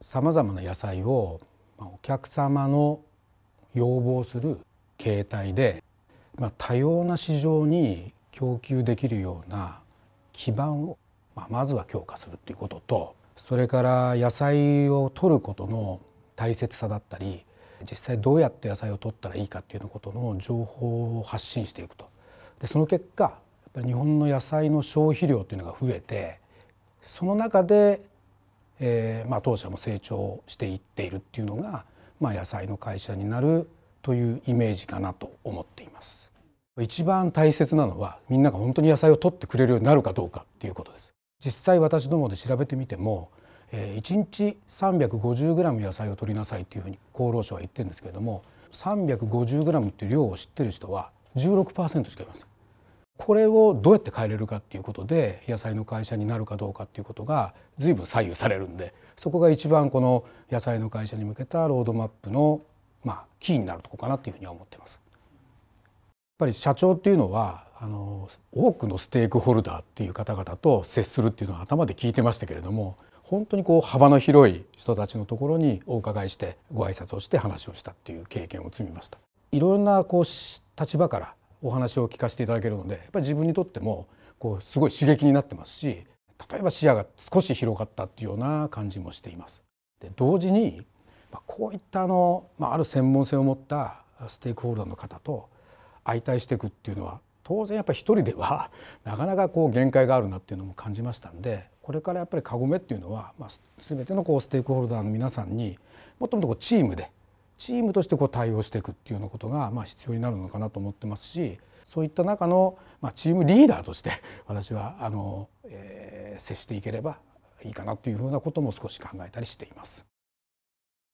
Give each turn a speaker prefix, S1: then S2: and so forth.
S1: さまざまな野菜をお客様の要望する形態で、まあ、多様な市場に供給できるような基盤を、まあ、まずは強化するということとそれから野菜を取ることの大切さだったり実際どうやって野菜を取ったらいいかっていうことの情報を発信していくとでその結果やっぱり日本の野菜の消費量というのが増えてその中でえーまあ、当社も成長していっているっていうのが、まあ、野菜の会社になるというイメージかなと思っています一番大切なのはみんなが本当に野菜を取ってくれるようになるかどうかっていうことです実際私どもで調べてみても、えー、1日 350g 野菜を取りなさいっていうふうに厚労省は言ってるんですけれども 350g っていう量を知ってる人は16%しかいませんこれをどうやって変えれるかっていうことで野菜の会社になるかどうかっていうことが随分左右されるんでそこが一番この野菜の会社に向けたロードマップのまあキーになるとこかなというふうには思ってます。やっぱり社長っていうのはあの多くのステークホルダーっていう方々と接するっていうのは頭で聞いてましたけれども本当にこう幅の広い人たちのところにお伺いしてご挨拶をして話をしたっていう経験を積みました。いろんなこう立場からお話を聞かせていただけるのでやっぱり自分にとってもこうすごい刺激になってますし例えば視野が少し広がったっていうような感じもしています。で同時にこういったあの、まあ、ある専門性を持ったステークホルダーの方と相対していくっていうのは当然やっぱり一人ではなかなかこう限界があるなっていうのも感じましたんでこれからやっぱりカゴメっていうのは、まあ、全てのこうステークホルダーの皆さんにもっともっとこうチームでチームとしてこう対応していくっていうようなことがま必要になるのかなと思ってますしそういった中のまチームリーダーとして 私はあの、えー、接していければいいかなというふうなことも少し考えたりしています。